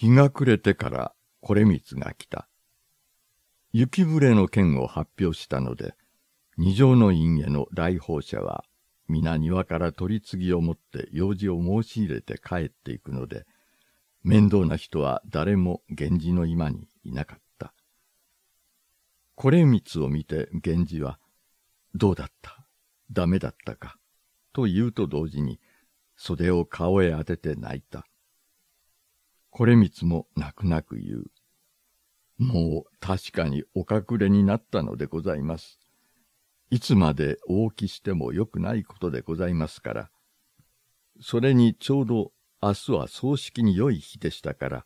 日が暮れてからこれ光が来た。雪ぶれの件を発表したので、二条の院への来訪者は、皆庭から取り次ぎを持って用事を申し入れて帰っていくので、面倒な人は誰も源氏の今にいなかった。これ光を見て源氏は、どうだったダメだったかと言うと同時に、袖を顔へ当てて泣いた。これみつも泣く泣く言う。もう確かにお隠れになったのでございます。いつまで大きしても良くないことでございますから。それにちょうど明日は葬式に良い日でしたから、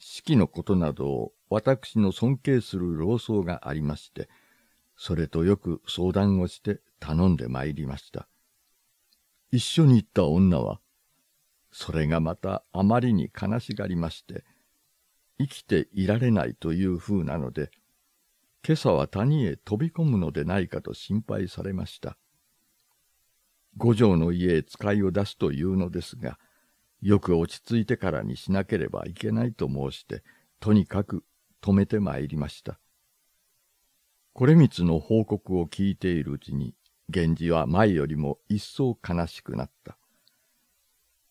式のことなどを私の尊敬する老僧がありまして、それとよく相談をして頼んで参りました。一緒に行った女は、それがまたあまりに悲しがりまして、生きていられないという風なので、今朝は谷へ飛び込むのでないかと心配されました。五条の家へ使いを出すというのですが、よく落ち着いてからにしなければいけないと申して、とにかく止めてまいりました。これみつの報告を聞いているうちに、源氏は前よりも一層悲しくなった。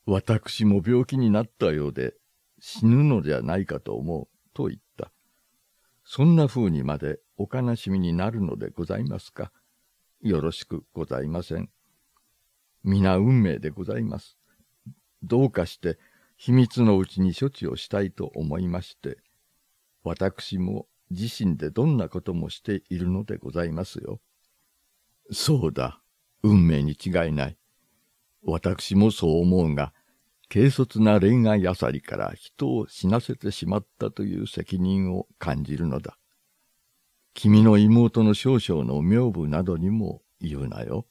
私も病気になったようで、死ぬのではないかと思う、と言った。そんな風にまでお悲しみになるのでございますか。よろしくございません。皆運命でございます。どうかして秘密のうちに処置をしたいと思いまして、私も自身でどんなこともしているのでございますよ。そうだ、運命に違いない。私もそう思うが、軽率な恋愛あさりから人を死なせてしまったという責任を感じるのだ。君の妹の少々の名部などにも言うなよ。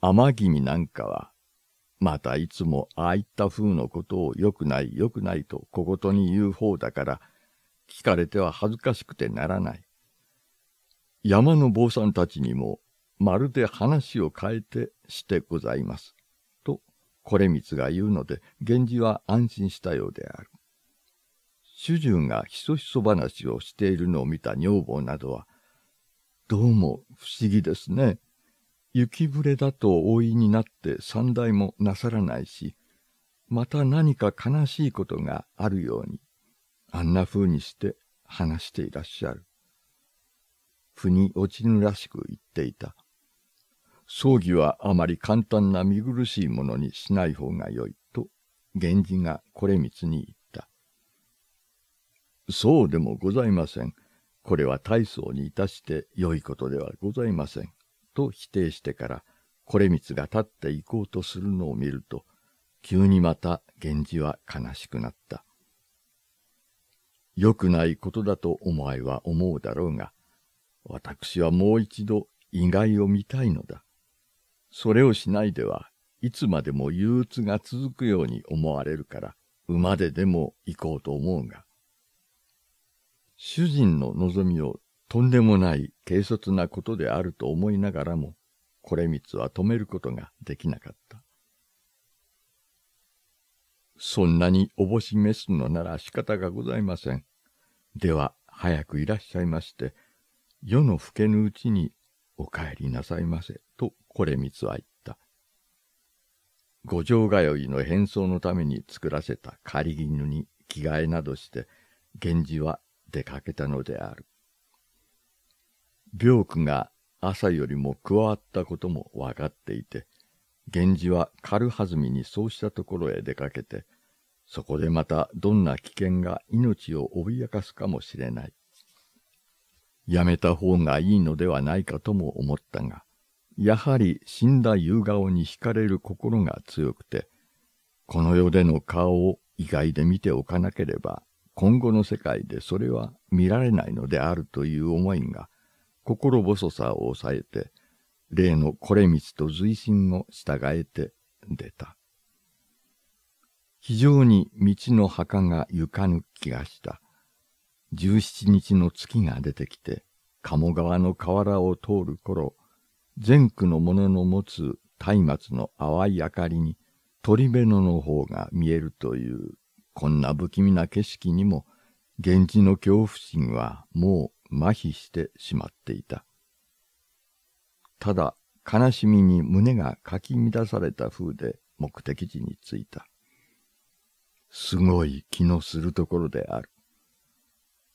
甘君なんかは、またいつもああいった風のことを良くない良くないと小言に言う方だから、聞かれては恥ずかしくてならない。山の坊さんたちにも、まるで話を変えてしてございます。これ光が言うので、源氏は安心したようである。主従がひそひそ話をしているのを見た女房などは、どうも不思議ですね。雪ぶれだと大いになって三代もなさらないし、また何か悲しいことがあるように、あんな風にして話していらっしゃる。腑に落ちぬらしく言っていた。葬儀はあまり簡単な見苦しいものにしない方がよいと、源氏がこれ光に言った。そうでもございません。これは大層にいたして良いことではございません。と否定してから、これ光が立っていこうとするのを見ると、急にまた源氏は悲しくなった。良くないことだとお前は思うだろうが、私はもう一度意外を見たいのだ。それをしないではいつまでも憂鬱が続くように思われるから、馬ででも行こうと思うが。主人の望みをとんでもない軽率なことであると思いながらも、これみつは止めることができなかった。そんなにおぼし召すのなら仕方がございません。では、早くいらっしゃいまして、世の更けぬうちにお帰りなさいませ、とこれみつは言った。五条通いの変装のために作らせた狩り犬に着替えなどして、源氏は出かけたのである。病苦が朝よりも加わったことも分かっていて、源氏は軽はずみにそうしたところへ出かけて、そこでまたどんな危険が命を脅かすかもしれないやめた方がいいのではないかとも思ったが、やはり死んだ夕顔に惹かれる心が強くて、この世での顔を意外で見ておかなければ、今後の世界でそれは見られないのであるという思いが、心細さを抑えて、例のこれ道と随心を従えて出た。非常に道の墓が床ぬ気がした。17日の月が出てきて、鴨川の河原を通る頃、前区の者の持つ松明の淡い明かりに鳥辺野の方が見えるという、こんな不気味な景色にも、源氏の恐怖心はもう麻痺してしまっていた。ただ、悲しみに胸がかき乱された風で目的地に着いた。すごい気のするところである。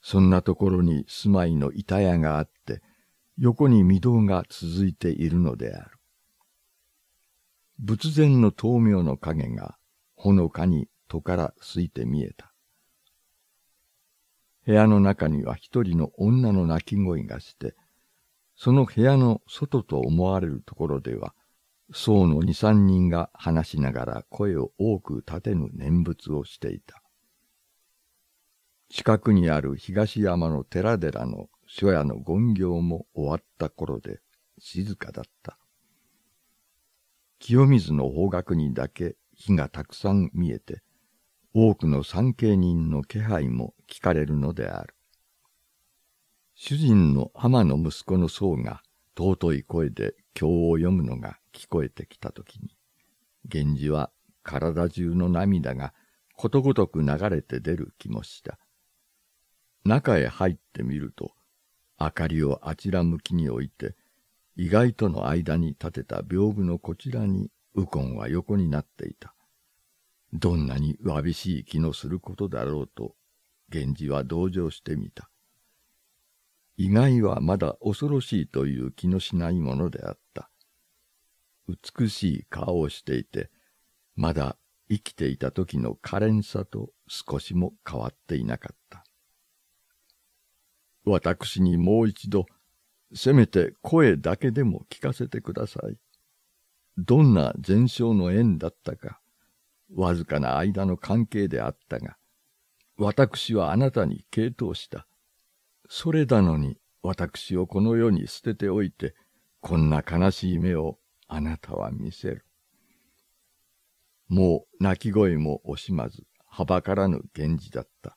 そんなところに住まいの板屋があって、横に御堂が続いているのである。仏前の灯明の影が、ほのかに戸からすいて見えた。部屋の中には一人の女の泣き声がして、その部屋の外と思われるところでは、僧の二三人が話しながら声を多く立てぬ念仏をしていた。近くにある東山の寺々の初夜の権行も終わった頃で静かだった。清水の方角にだけ火がたくさん見えて、多くの参詣人の気配も聞かれるのである。主人の浜の息子の僧が尊い声で経を読むのが聞こえてきた時に、源氏は体中の涙がことごとく流れて出る気もした。中へ入ってみると、明かりをあちら向きに置いて、意外との間に立てた屏風のこちらに右近は横になっていた。どんなにわびしい気のすることだろうと、源氏は同情してみた。意外はまだ恐ろしいという気のしないものであった。美しい顔をしていて、まだ生きていた時の可憐さと少しも変わっていなかった。私にもう一度、せめて声だけでも聞かせてください。どんな前哨の縁だったか、わずかな間の関係であったが、私はあなたに傾倒した。それなのに、私をこの世に捨てておいて、こんな悲しい目をあなたは見せる。もう泣き声も惜しまず、はばからぬ源氏だった。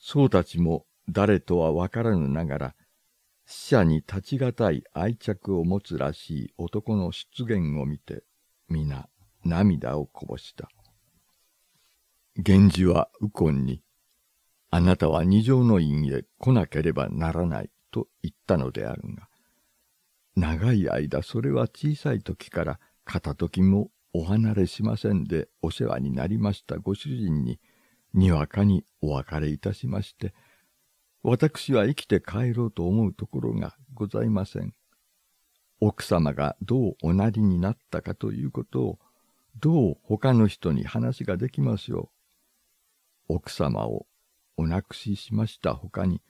僧たちも誰とはわからぬながら、死者に立ち難い愛着を持つらしい男の出現を見て、皆涙をこぼした。源氏は右近に、あなたは二条の院へ来なければならないと言ったのであるが、長い間それは小さい時から片時もお離れしませんでお世話になりましたご主人に、にわかにお別れいたしまして、私は生きて帰ろうと思うところがございません。奥様がどうおなりになったかということを、どう他の人に話ができましょう。奥様をお亡くししました他に、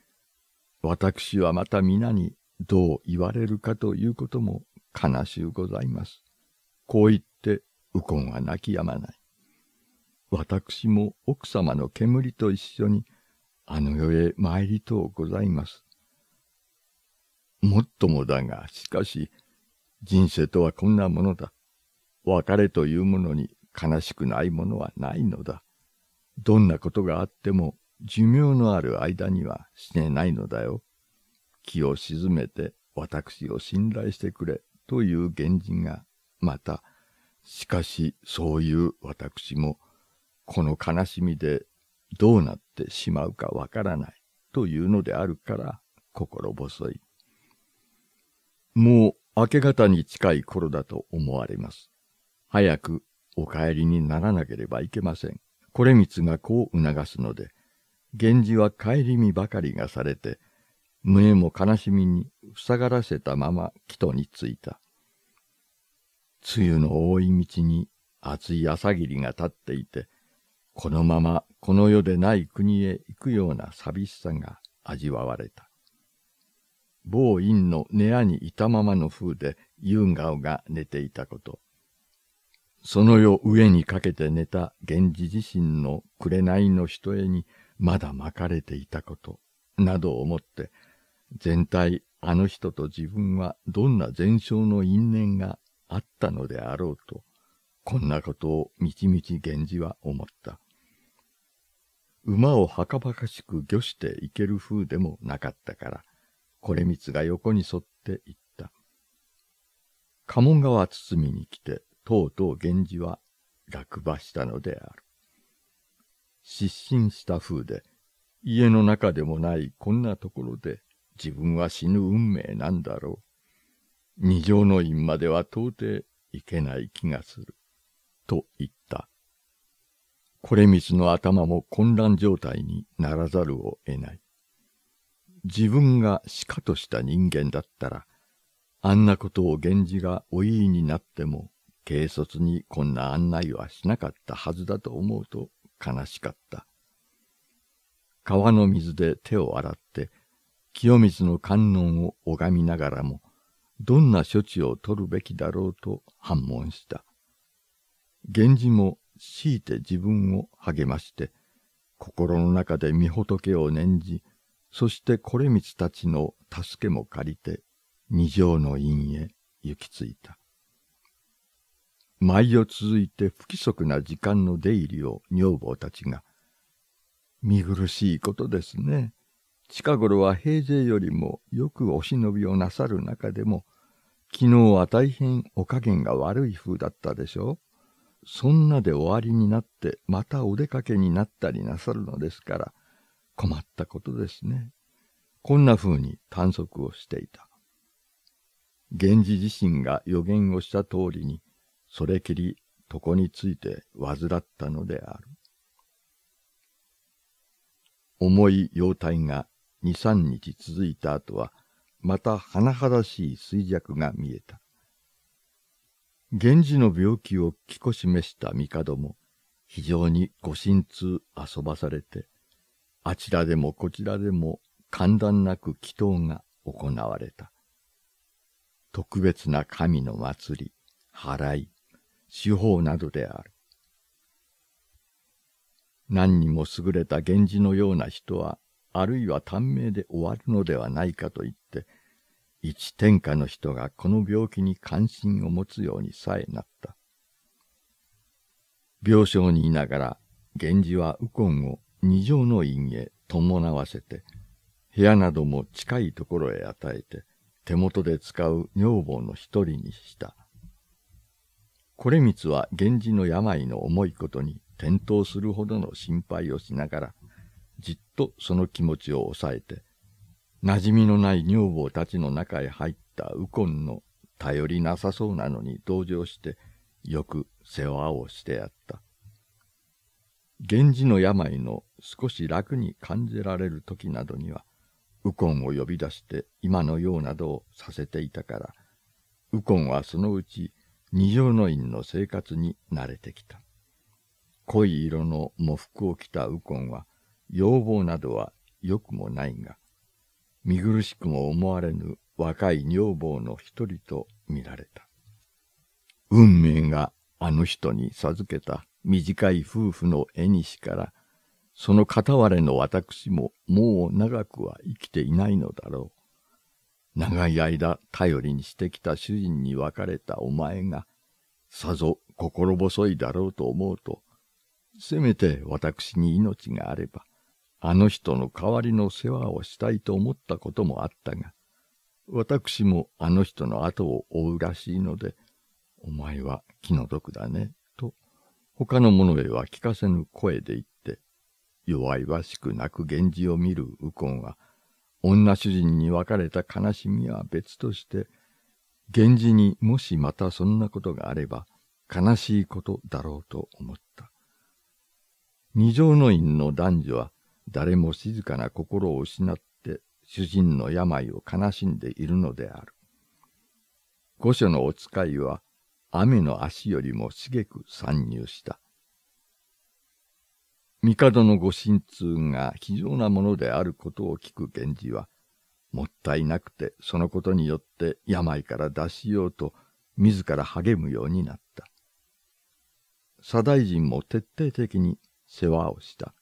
私はまた皆にどう言われるかということも悲しゅうございます。こう言って右近は泣き止まない。私も奥様の煙と一緒にあの世へ参りとうございます。もっともだが、しかし、人生とはこんなものだ。別れというものに悲しくないものはないのだ。どんなことがあっても寿命のある間には死ねないのだよ。気を沈めて私を信頼してくれという源人が、また、しかしそういう私も、この悲しみでどうなってしまうかわからないというのであるから心細い。もう明け方に近い頃だと思われます。早くお帰りにならなければいけません。これみつがこう促すので、源氏は帰り見ばかりがされて、胸も悲しみに塞がらせたまま木戸に着いた。梅雨の多い道に熱い朝霧が立っていて、このままこの世でない国へ行くような寂しさが味わわれた。某院の寝屋にいたままの風で夕顔が寝ていたこと。その世上にかけて寝た源氏自身の紅の人絵にまだ巻かれていたこと、などを思って、全体あの人と自分はどんな前兆の因縁があったのであろうと、こんなことをみちみち源氏は思った。馬をはかばかしく御していける風でもなかったから、これみつが横に沿って行った。家紋川包みに来て、とうとう源氏は落馬したのである。失神した風で、家の中でもないこんなところで自分は死ぬ運命なんだろう。二条の院までは到底行けない気がする。と言った。これみつの頭も混乱状態にならざるを得ない。自分が鹿とした人間だったら、あんなことを源氏がお言いになっても、軽率にこんな案内はしなかったはずだと思うと悲しかった。川の水で手を洗って、清水の観音を拝みながらも、どんな処置を取るべきだろうと反問した。源氏も強いて自分を励まして、心の中で御仏を念じ、そしてこれ道たちの助けも借りて、二条の院へ行き着いた。毎夜続いて不規則な時間の出入りを女房たちが、見苦しいことですね。近頃は平勢よりもよくお忍びをなさる中でも、昨日は大変お加減が悪い風だったでしょう。そんなで終わりになって、またお出かけになったりなさるのですから、困ったことですね。こんな風に探索をしていた。源氏自身が予言をした通りに、それきり床について患ったのである。重い容体が二三日続いた後は、また甚だしい衰弱が見えた。源氏の病気をきこしめした帝も、非常にご心痛遊ばされて、あちらでもこちらでも簡単なく祈祷が行われた。特別な神の祭り、払い、司法などである。何にも優れた源氏のような人は、あるいは短命で終わるのではないかと言って、一天下の人がこの病気に関心を持つようにさえなった。病床にいながら、源氏は右近を二条の院へ伴わせて、部屋なども近いところへ与えて、手元で使う女房の一人にした。これ光は源氏の病の重いことに転倒するほどの心配をしながら、じっとその気持ちを抑えて、馴染みのない女房たちの中へ入った右近の頼りなさそうなのに同情して、よく世話をしてやった。源氏の病の少し楽に感じられる時などには、右近を呼び出して今のようなどをさせていたから、右近はそのうち二条の院の生活に慣れてきた。濃い色の喪服を着た右近は、要望などは良くもないが、見苦しくも思われぬ若い女房の一人と見られた。運命があの人に授けた短い夫婦の絵にしから、その片割れの私ももう長くは生きていないのだろう。長い間頼りにしてきた主人に別れたお前が、さぞ心細いだろうと思うと、せめて私に命があれば、あの人の代わりの世話をしたいと思ったこともあったが、私もあの人の後を追うらしいので、お前は気の毒だね、と、他の者へは聞かせぬ声で言って、弱々しく泣く源氏を見る右近は、女主人に別れた悲しみは別として、源氏にもしまたそんなことがあれば、悲しいことだろうと思った。二条の院の男女は、誰も静かな心を失って主人の病を悲しんでいるのである。御所のお使いは雨の足よりも茂く参入した。帝の御神通が非常なものであることを聞く源氏は、もったいなくてそのことによって病から脱しようと自ら励むようになった。左大臣も徹底的に世話をした。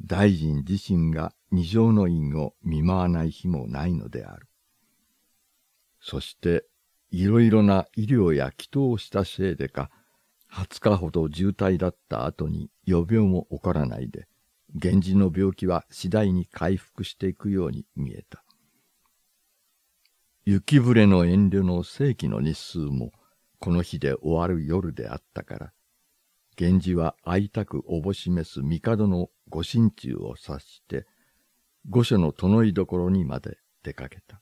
大臣自身が二条の院を見舞わない日もないのである。そして、いろいろな医療や祈祷をしたせいでか、20日ほど渋滞だった後に予病も起こらないで、源氏の病気は次第に回復していくように見えた。雪触れの遠慮の正規の日数も、この日で終わる夜であったから、源氏は会いたくおぼしめす帝のご心中を察して、御所の殿居所にまで出かけた。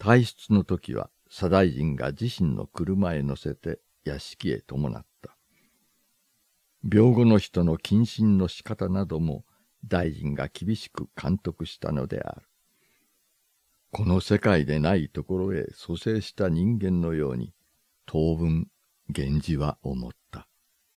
退出の時は、左大臣が自身の車へ乗せて屋敷へ伴った。病後の人の謹慎の仕方なども、大臣が厳しく監督したのである。この世界でないところへ蘇生した人間のように、当分、源氏は思った。